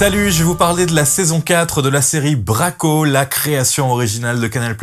Salut, je vais vous parler de la saison 4 de la série Braco, la création originale de Canal+,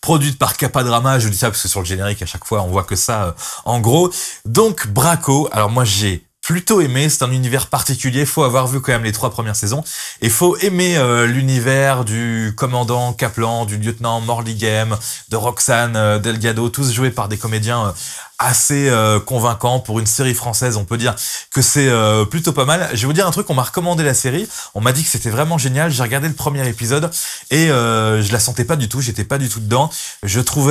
produite par Capadrama, je dis ça parce que sur le générique à chaque fois on voit que ça euh, en gros. Donc Braco, alors moi j'ai plutôt aimé. C'est un univers particulier. Faut avoir vu quand même les trois premières saisons et faut aimer euh, l'univers du commandant Kaplan, du lieutenant Morligem, de Roxane euh, Delgado, tous joués par des comédiens assez euh, convaincant pour une série française. On peut dire que c'est euh, plutôt pas mal. Je vais vous dire un truc, on m'a recommandé la série, on m'a dit que c'était vraiment génial. J'ai regardé le premier épisode et euh, je la sentais pas du tout, j'étais pas du tout dedans. Je trouvais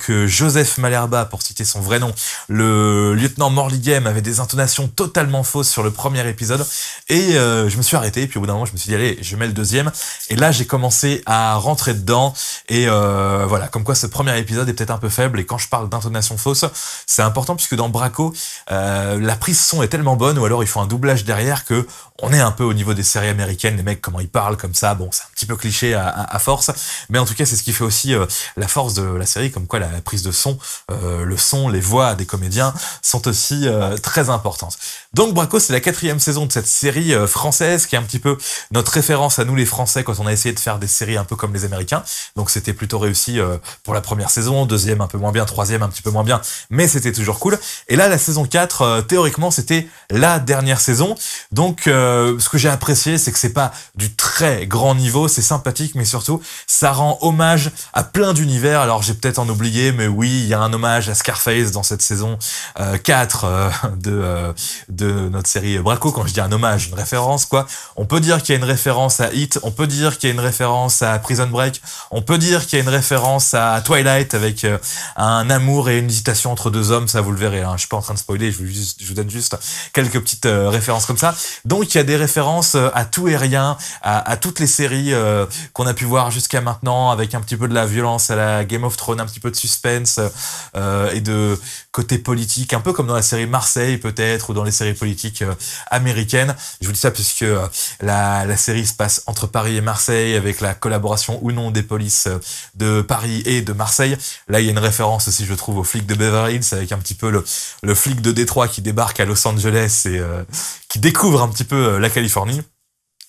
que Joseph Malherba, pour citer son vrai nom, le lieutenant Morlighem avait des intonations totalement fausses sur le premier épisode et je me suis arrêté. Et puis au bout d'un moment, je me suis dit allez, je mets le deuxième. Et là, j'ai commencé à rentrer dedans et voilà, comme quoi ce premier épisode est peut-être un peu faible. Et quand je parle d'intonation fausse, c'est important puisque dans Braco, euh, la prise son est tellement bonne, ou alors ils font un doublage derrière que on est un peu au niveau des séries américaines, les mecs comment ils parlent comme ça, bon ça peu cliché à, force. Mais en tout cas, c'est ce qui fait aussi euh, la force de la série, comme quoi la prise de son, euh, le son, les voix des comédiens sont aussi euh, très importantes. Donc Braco, c'est la quatrième saison de cette série française qui est un petit peu notre référence à nous les Français quand on a essayé de faire des séries un peu comme les Américains. Donc c'était plutôt réussi pour la première saison, deuxième un peu moins bien, troisième un petit peu moins bien, mais c'était toujours cool. Et là, la saison 4, théoriquement, c'était la dernière saison. Donc ce que j'ai apprécié, c'est que c'est pas du très grand niveau, c'est sympathique, mais surtout, ça rend hommage à plein d'univers. Alors, j'ai peut-être en oublié, mais oui, il y a un hommage à Scarface dans cette saison 4 euh, euh, euh, de, notre série Braco. Quand je dis un hommage, une référence, quoi. On peut dire qu'il y a une référence à Hit, on peut dire qu'il y a une référence à Prison Break, on peut dire qu'il y a une référence à Twilight avec un amour et une hésitation entre deux hommes, ça vous le verrez. Hein. Je suis pas en train de spoiler, je vous, donne juste quelques petites références comme ça. Donc, il y a des références à tout et rien, à toutes les séries euh, qu'on a pu voir jusqu'à maintenant, avec un petit peu de la violence à la Game of Thrones, un petit peu de suspense euh, et de côté politique, un peu comme dans la série Marseille peut-être, ou dans les séries politiques euh, américaines. Je vous dis ça puisque la, série se passe entre Paris et Marseille, avec la collaboration ou non des polices de Paris et de Marseille. Là, il y a une référence aussi, je trouve, au flic de Beverly Hills, avec un petit peu le, flic de Détroit qui débarque à Los Angeles et qui découvre un petit peu la Californie.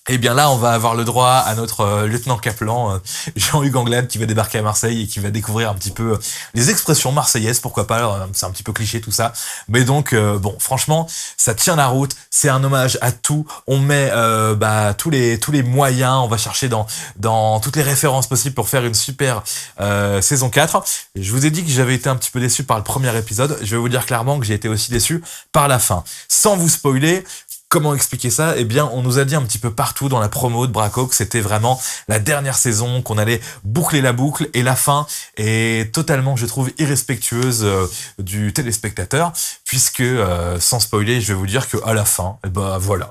Et eh bien là, on va avoir le droit à notre euh, lieutenant Caplan, euh, Jean-Hugues Anglade, qui va débarquer à Marseille et qui va découvrir un petit peu euh, les expressions marseillaises, pourquoi pas, c'est un petit peu cliché tout ça. Mais donc, bon, franchement, ça tient la route, c'est un hommage à tout, on met bah, tous, les, moyens, on va chercher dans, dans toutes les références possibles pour faire une super saison 4. Je vous ai dit que j'avais été un petit peu déçu par le premier épisode, je vais vous dire clairement que j'ai été aussi déçu par la fin. Sans vous spoiler, Comment expliquer ça Eh bien, on nous a dit un petit peu partout dans la promo de Braco que c'était vraiment la dernière saison, qu'on allait boucler la boucle et la fin est totalement, je trouve, irrespectueuse euh, du téléspectateur puisque, euh, sans spoiler, je vais vous dire que à la fin, eh ben voilà,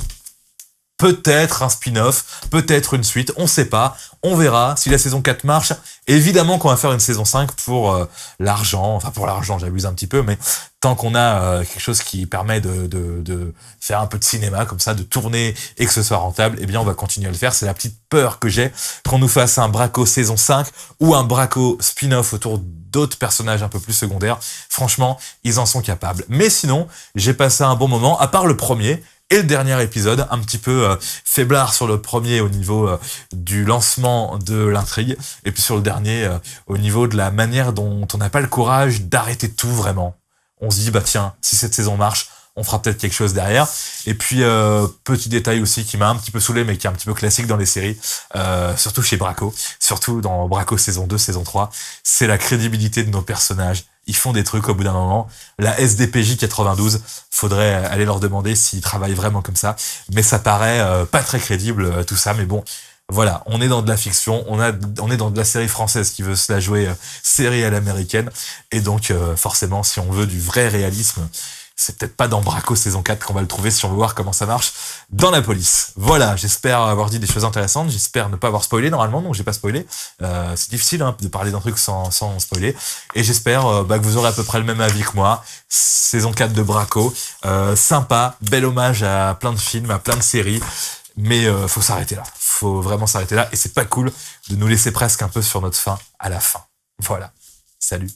peut-être un spin-off, peut-être une suite, on sait pas, on verra si la saison 4 marche, Évidemment qu'on va faire une saison 5 pour euh, l'argent, enfin pour l'argent j'abuse un petit peu, mais tant qu'on a euh, quelque chose qui permet de, de, faire un peu de cinéma comme ça, de tourner et que ce soit rentable, eh bien on va continuer à le faire. C'est la petite peur que j'ai qu'on nous fasse un Braco saison 5 ou un Braco spin-off autour d'autres personnages un peu plus secondaires. Franchement, ils en sont capables. Mais sinon, j'ai passé un bon moment, à part le premier, et le dernier épisode, un petit peu euh, faiblard sur le premier au niveau euh, du lancement de l'intrigue, et puis sur le dernier euh, au niveau de la manière dont on n'a pas le courage d'arrêter tout vraiment. On se dit, bah tiens, si cette saison marche, on fera peut-être quelque chose derrière. Et puis, petit détail aussi qui m'a un petit peu saoulé, mais qui est un petit peu classique dans les séries, surtout chez Braco, surtout dans Braco saison 2, saison 3, c'est la crédibilité de nos personnages ils font des trucs au bout d'un moment. La SDPJ 92, faudrait aller leur demander s'ils travaillent vraiment comme ça. Mais ça paraît euh, pas très crédible euh, tout ça. Mais bon, voilà, on est dans de la fiction, on, a, on est dans de la série française qui veut se la jouer euh, série à l'américaine. Et donc, forcément, si on veut du vrai réalisme, c'est peut-être pas dans Braco saison 4 qu'on va le trouver si on veut voir comment ça marche dans la police. Voilà, j'espère avoir dit des choses intéressantes, j'espère ne pas avoir spoilé normalement, donc j'ai pas spoilé. Euh, c'est difficile hein, de parler d'un truc sans, spoiler. Et j'espère euh, bah, que vous aurez à peu près le même avis que moi. Saison 4 de Braco, euh, sympa, bel hommage à plein de films, à plein de séries. Mais faut s'arrêter là, faut vraiment s'arrêter là. Et c'est pas cool de nous laisser presque un peu sur notre fin à la fin. Voilà, salut.